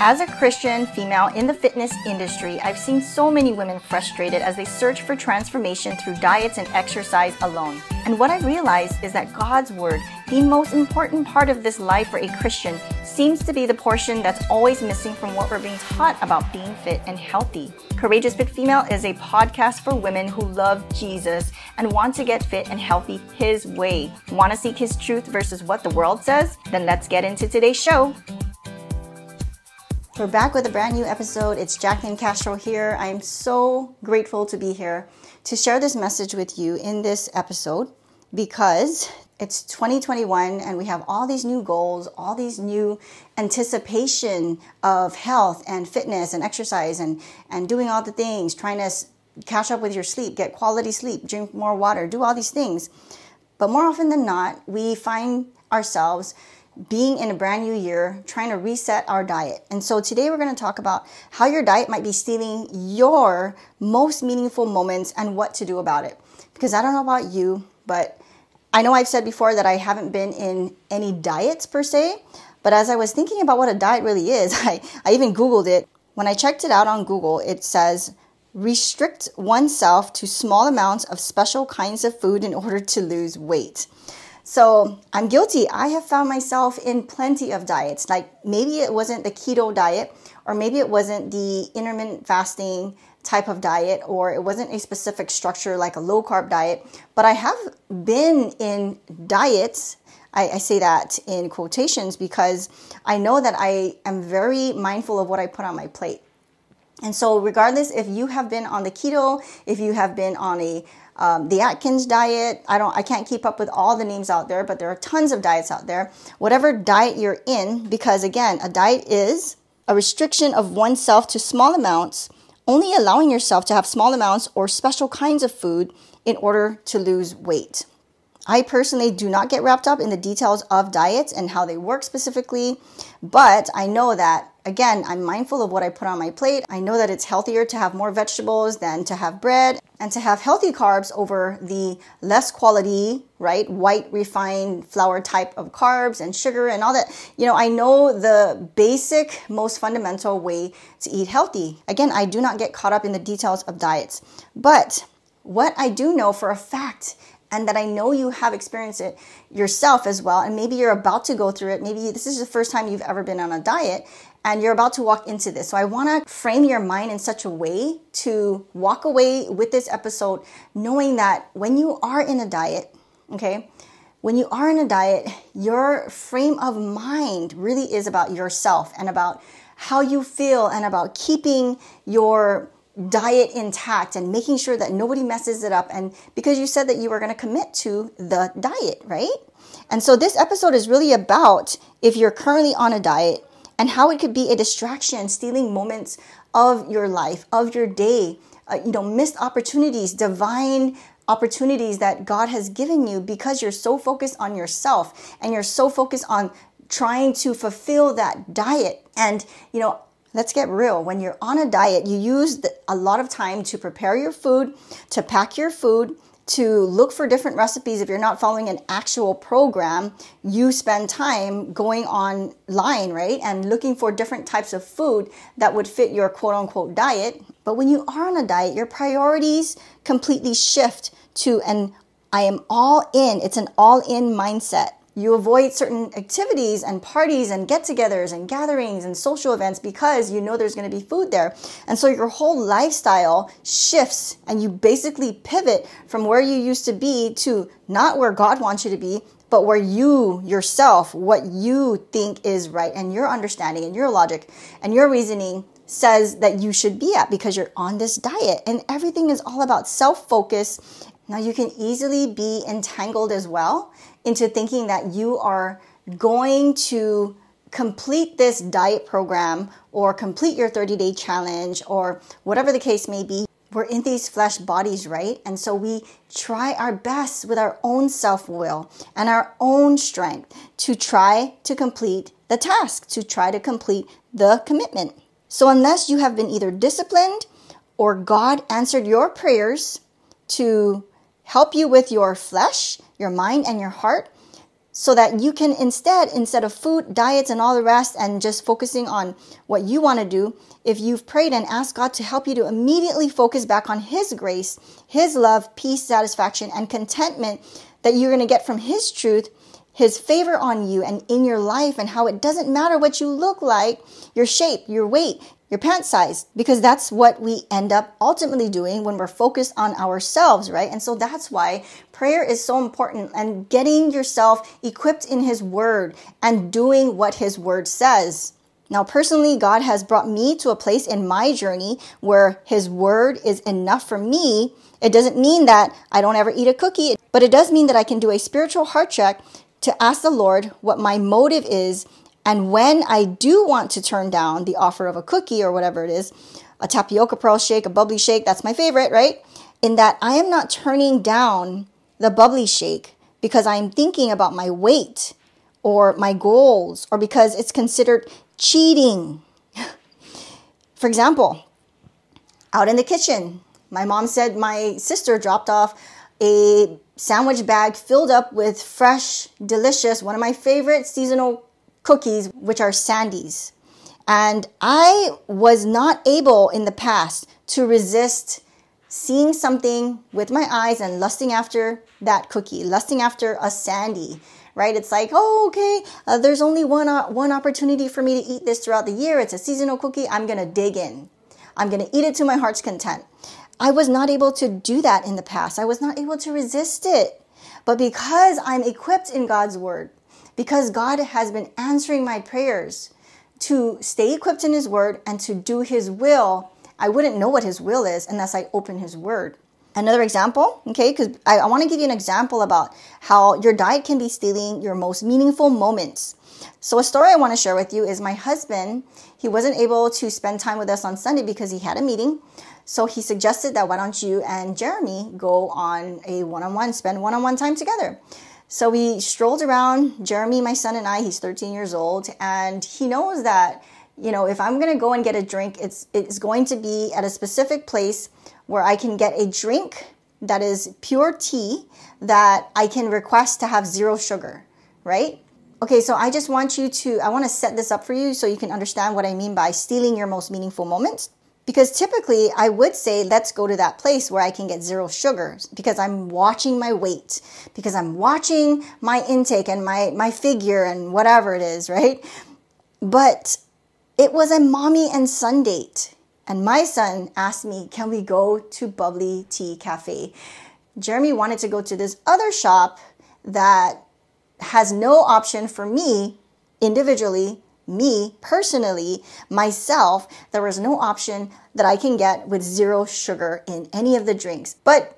As a Christian female in the fitness industry, I've seen so many women frustrated as they search for transformation through diets and exercise alone. And what I realized is that God's Word, the most important part of this life for a Christian, seems to be the portion that's always missing from what we're being taught about being fit and healthy. Courageous Fit Female is a podcast for women who love Jesus and want to get fit and healthy His way. Want to seek His truth versus what the world says? Then let's get into today's show. We're back with a brand new episode. It's Jacqueline Castro here. I am so grateful to be here to share this message with you in this episode because it's 2021 and we have all these new goals, all these new anticipation of health and fitness and exercise and, and doing all the things, trying to catch up with your sleep, get quality sleep, drink more water, do all these things. But more often than not, we find ourselves being in a brand new year, trying to reset our diet. And so today we're going to talk about how your diet might be stealing your most meaningful moments and what to do about it. Because I don't know about you, but I know I've said before that I haven't been in any diets per se, but as I was thinking about what a diet really is, I, I even Googled it. When I checked it out on Google, it says restrict oneself to small amounts of special kinds of food in order to lose weight. So I'm guilty. I have found myself in plenty of diets. Like maybe it wasn't the keto diet, or maybe it wasn't the intermittent fasting type of diet, or it wasn't a specific structure like a low carb diet, but I have been in diets. I, I say that in quotations because I know that I am very mindful of what I put on my plate. And so, regardless if you have been on the keto, if you have been on a um, the Atkins diet. I don't, I can't keep up with all the names out there, but there are tons of diets out there. Whatever diet you're in, because again, a diet is a restriction of oneself to small amounts, only allowing yourself to have small amounts or special kinds of food in order to lose weight. I personally do not get wrapped up in the details of diets and how they work specifically, but I know that Again, I'm mindful of what I put on my plate. I know that it's healthier to have more vegetables than to have bread and to have healthy carbs over the less quality, right? White refined flour type of carbs and sugar and all that. You know, I know the basic, most fundamental way to eat healthy. Again, I do not get caught up in the details of diets, but what I do know for a fact and that I know you have experienced it yourself as well. And maybe you're about to go through it. Maybe this is the first time you've ever been on a diet and you're about to walk into this. So I want to frame your mind in such a way to walk away with this episode knowing that when you are in a diet, okay, when you are in a diet, your frame of mind really is about yourself and about how you feel and about keeping your diet intact and making sure that nobody messes it up and because you said that you were going to commit to the diet, right? And so this episode is really about if you're currently on a diet, and how it could be a distraction, stealing moments of your life, of your day, uh, you know, missed opportunities, divine opportunities that God has given you because you're so focused on yourself and you're so focused on trying to fulfill that diet. And, you know, let's get real. When you're on a diet, you use a lot of time to prepare your food, to pack your food, to look for different recipes if you're not following an actual program you spend time going online right and looking for different types of food that would fit your quote unquote diet but when you are on a diet your priorities completely shift to an i am all in it's an all in mindset you avoid certain activities and parties and get togethers and gatherings and social events because you know there's going to be food there. And so your whole lifestyle shifts and you basically pivot from where you used to be to not where God wants you to be, but where you yourself, what you think is right and your understanding and your logic and your reasoning says that you should be at because you're on this diet and everything is all about self focus. Now you can easily be entangled as well into thinking that you are going to complete this diet program or complete your 30 day challenge or whatever the case may be. We're in these flesh bodies, right? And so we try our best with our own self will and our own strength to try to complete the task, to try to complete the commitment. So, unless you have been either disciplined or God answered your prayers to help you with your flesh, your mind, and your heart, so that you can instead, instead of food, diets, and all the rest, and just focusing on what you want to do, if you've prayed and asked God to help you to immediately focus back on His grace, His love, peace, satisfaction, and contentment that you're going to get from His truth his favor on you and in your life and how it doesn't matter what you look like, your shape, your weight, your pant size, because that's what we end up ultimately doing when we're focused on ourselves, right? And so that's why prayer is so important and getting yourself equipped in his word and doing what his word says. Now, personally, God has brought me to a place in my journey where His Word is enough for me. It doesn't mean that I don't ever eat a cookie, but it does mean that I can do a spiritual heart check to ask the Lord what my motive is. And when I do want to turn down the offer of a cookie or whatever it is, a tapioca pearl shake, a bubbly shake, that's my favorite, right? In that I am not turning down the bubbly shake because I'm thinking about my weight or my goals or because it's considered cheating. For example, out in the kitchen, my mom said my sister dropped off a sandwich bag filled up with fresh, delicious, one of my favorite seasonal cookies, which are Sandy's. And I was not able in the past to resist seeing something with my eyes and lusting after that cookie, lusting after a Sandy right? It's like, oh, okay, uh, there's only one, uh, one opportunity for me to eat this throughout the year. It's a seasonal cookie. I'm going to dig in. I'm going to eat it to my heart's content. I was not able to do that in the past. I was not able to resist it. But because I'm equipped in God's word, because God has been answering my prayers to stay equipped in his word and to do his will, I wouldn't know what his will is unless I open his word. Another example, okay, because I, I want to give you an example about how your diet can be stealing your most meaningful moments. So, a story I want to share with you is my husband. He wasn't able to spend time with us on Sunday because he had a meeting. So he suggested that why don't you and Jeremy go on a one on one, spend one on one time together. So we strolled around, Jeremy, my son, and I, he's 13 years old, and he knows that, you know, if I'm gonna go and get a drink, it's, it's going to be at a specific place where I can get a drink that is pure tea that I can request to have zero sugar, right? Okay, so I just want you to, I wanna set this up for you so you can understand what I mean by stealing your most meaningful moments. Because typically I would say, let's go to that place where I can get zero sugar because I'm watching my weight, because I'm watching my intake and my, my figure and whatever it is, right? But it was a mommy and son date. And my son asked me, can we go to Bubbly Tea Cafe? Jeremy wanted to go to this other shop that has no option for me individually me personally, myself, there was no option that I can get with zero sugar in any of the drinks. But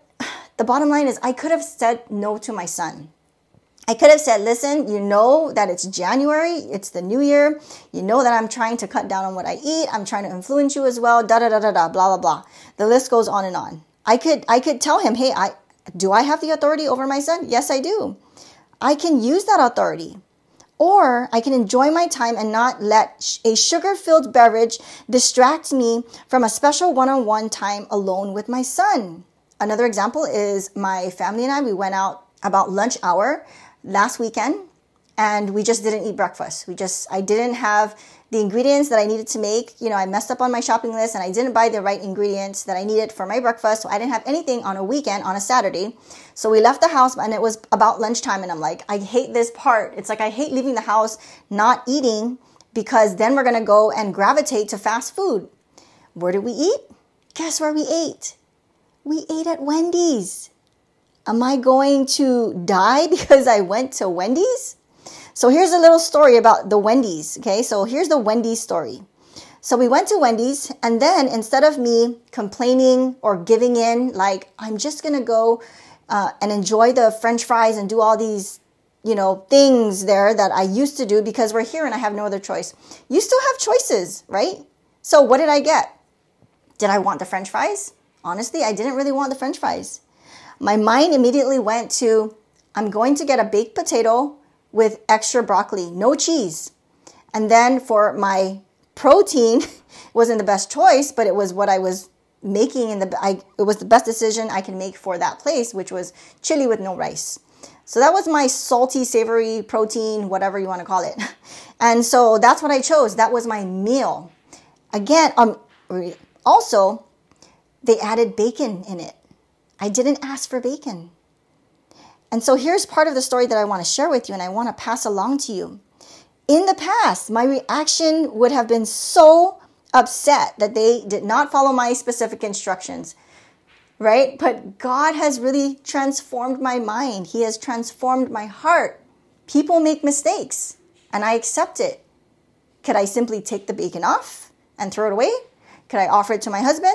the bottom line is, I could have said no to my son. I could have said, listen, you know that it's January, it's the new year, you know that I'm trying to cut down on what I eat, I'm trying to influence you as well, da da da da da, blah blah blah. The list goes on and on. I could I could tell him, hey, I do I have the authority over my son? Yes, I do. I can use that authority or I can enjoy my time and not let a sugar filled beverage distract me from a special one on one time alone with my son. Another example is my family and I, we went out about lunch hour last weekend and we just didn't eat breakfast. We just, I didn't have the ingredients that I needed to make. You know, I messed up on my shopping list and I didn't buy the right ingredients that I needed for my breakfast. So I didn't have anything on a weekend on a Saturday. So we left the house and it was about lunchtime. And I'm like, I hate this part. It's like I hate leaving the house not eating because then we're going to go and gravitate to fast food. Where did we eat? Guess where we ate? We ate at Wendy's. Am I going to die because I went to Wendy's? So here's a little story about the Wendy's. Okay, so here's the Wendy's story. So we went to Wendy's, and then instead of me complaining or giving in, like, I'm just gonna go uh, and enjoy the french fries and do all these, you know, things there that I used to do because we're here and I have no other choice. You still have choices, right? So what did I get? Did I want the french fries? Honestly, I didn't really want the french fries. My mind immediately went to, I'm going to get a baked potato with extra broccoli, no cheese. And then for my protein, wasn't the best choice, but it was what I was making in the I, it was the best decision I can make for that place, which was chili with no rice. So that was my salty, savory protein, whatever you want to call it. And so that's what I chose. That was my meal. Again, um, also, they added bacon in it. I didn't ask for bacon. And so here's part of the story that I want to share with you and I want to pass along to you. In the past, my reaction would have been so upset that they did not follow my specific instructions, right? But God has really transformed my mind, He has transformed my heart. People make mistakes and I accept it. Could I simply take the bacon off and throw it away? Could I offer it to my husband?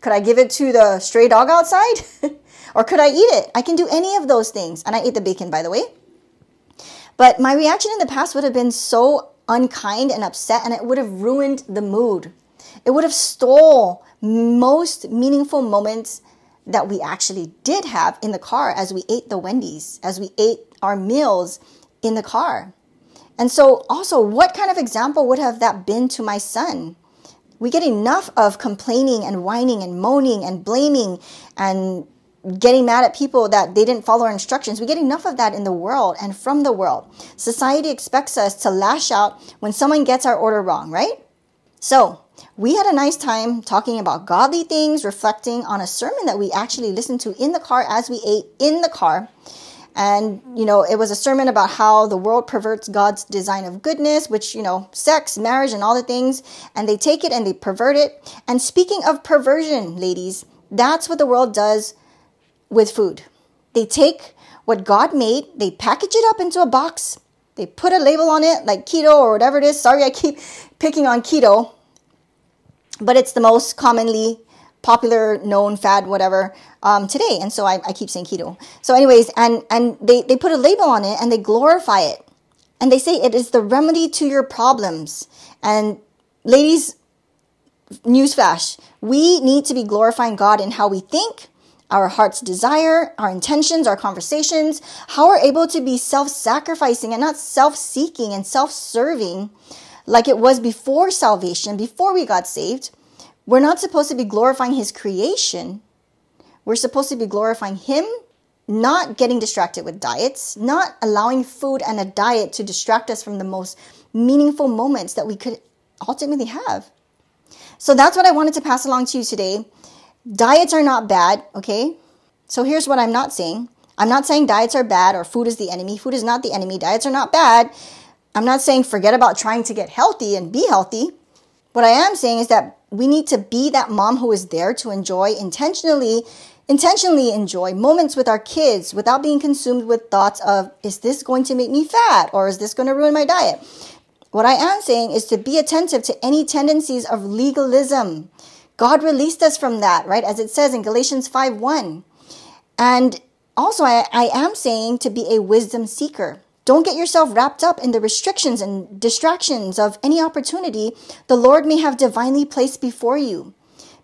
Could I give it to the stray dog outside? Or could I eat it? I can do any of those things. And I ate the bacon, by the way. But my reaction in the past would have been so unkind and upset, and it would have ruined the mood. It would have stole most meaningful moments that we actually did have in the car as we ate the Wendy's, as we ate our meals in the car. And so, also, what kind of example would have that been to my son? We get enough of complaining and whining and moaning and blaming and getting mad at people that they didn't follow our instructions. We get enough of that in the world and from the world. Society expects us to lash out when someone gets our order wrong, right? So, we had a nice time talking about godly things, reflecting on a sermon that we actually listened to in the car as we ate in the car. And, you know, it was a sermon about how the world perverts God's design of goodness, which, you know, sex, marriage, and all the things. And they take it and they pervert it. And speaking of perversion, ladies, that's what the world does with food. They take what God made, they package it up into a box, they put a label on it, like keto or whatever it is. Sorry, I keep picking on keto, but it's the most commonly popular known fad whatever um, today and so I, I keep saying keto so anyways and and they, they put a label on it and they glorify it and they say it is the remedy to your problems and ladies newsflash we need to be glorifying god in how we think our heart's desire, our intentions, our conversations, how we're able to be self sacrificing and not self seeking and self serving like it was before salvation, before we got saved. We're not supposed to be glorifying His creation. We're supposed to be glorifying Him, not getting distracted with diets, not allowing food and a diet to distract us from the most meaningful moments that we could ultimately have. So that's what I wanted to pass along to you today. Diets are not bad, okay? So here's what I'm not saying. I'm not saying diets are bad or food is the enemy. Food is not the enemy. Diets are not bad. I'm not saying forget about trying to get healthy and be healthy. What I am saying is that we need to be that mom who is there to enjoy intentionally intentionally enjoy moments with our kids without being consumed with thoughts of is this going to make me fat or is this going to ruin my diet? What I am saying is to be attentive to any tendencies of legalism God released us from that, right? As it says in Galatians 5 1. And also, I, I am saying to be a wisdom seeker. Don't get yourself wrapped up in the restrictions and distractions of any opportunity the Lord may have divinely placed before you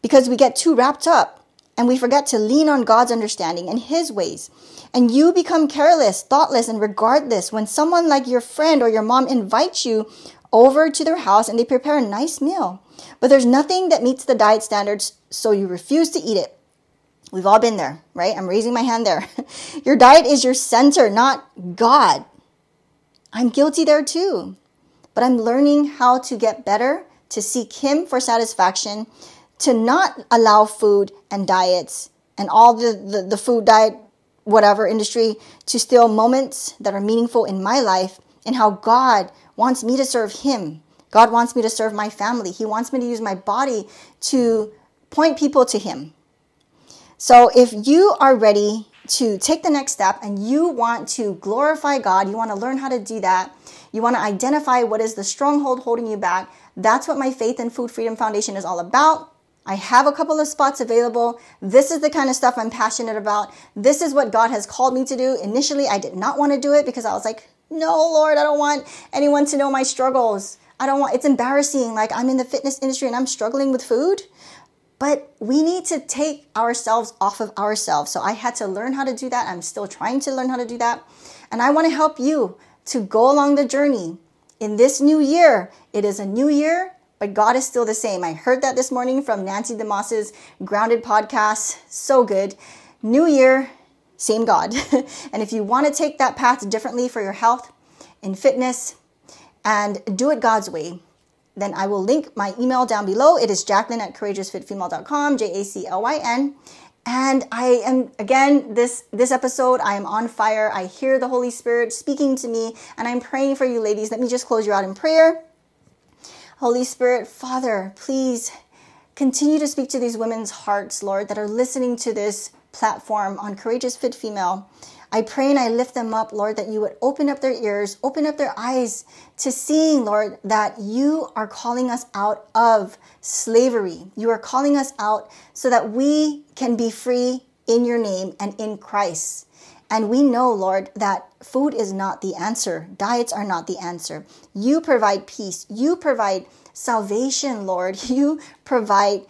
because we get too wrapped up and we forget to lean on God's understanding and His ways. And you become careless, thoughtless, and regardless when someone like your friend or your mom invites you over to their house and they prepare a nice meal. But there's nothing that meets the diet standards, so you refuse to eat it. We've all been there, right? I'm raising my hand there. your diet is your center, not God. I'm guilty there too. But I'm learning how to get better, to seek Him for satisfaction, to not allow food and diets and all the, the, the food diet, whatever industry, to steal moments that are meaningful in my life and how God wants me to serve Him God wants me to serve my family. He wants me to use my body to point people to Him. So if you are ready to take the next step and you want to glorify God, you want to learn how to do that, you want to identify what is the stronghold holding you back, that's what my Faith and Food Freedom Foundation is all about. I have a couple of spots available. This is the kind of stuff I'm passionate about. This is what God has called me to do. Initially, I did not want to do it because I was like, no, Lord, I don't want anyone to know my struggles. I don't want, it's embarrassing. Like I'm in the fitness industry and I'm struggling with food. But we need to take ourselves off of ourselves. So I had to learn how to do that. I'm still trying to learn how to do that. And I want to help you to go along the journey in this new year. It is a new year, but God is still the same. I heard that this morning from Nancy DeMoss's Grounded podcast. So good. New year, same God. and if you want to take that path differently for your health and fitness, and do it God's way, then I will link my email down below. It is jacqueline at courageousfitfemale.com, J A C L Y N. And I am again this this episode I am on fire. I hear the Holy Spirit speaking to me and I'm praying for you ladies. Let me just close you out in prayer. Holy Spirit, Father, please continue to speak to these women's hearts, Lord, that are listening to this platform on Courageous Fit Female. I pray and I lift them up, Lord, that you would open up their ears, open up their eyes to seeing, Lord, that you are calling us out of slavery. You are calling us out so that we can be free in your name and in Christ. And we know, Lord, that food is not the answer, diets are not the answer. You provide peace, you provide salvation, Lord, you provide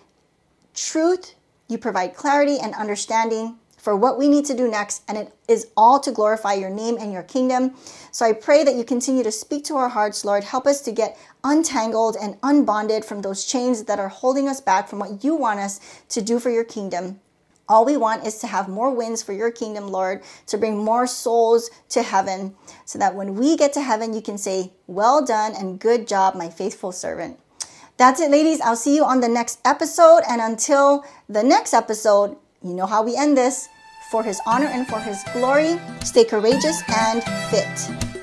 truth, you provide clarity and understanding for what we need to do next, and it is all to glorify your name and your kingdom. So I pray that you continue to speak to our hearts, Lord. Help us to get untangled and unbonded from those chains that are holding us back from what you want us to do for your kingdom. All we want is to have more wins for your kingdom, Lord, to bring more souls to heaven, so that when we get to heaven, you can say, Well done and good job, my faithful servant. That's it, ladies. I'll see you on the next episode. And until the next episode, you know how we end this for his honor and for his glory. Stay courageous and fit.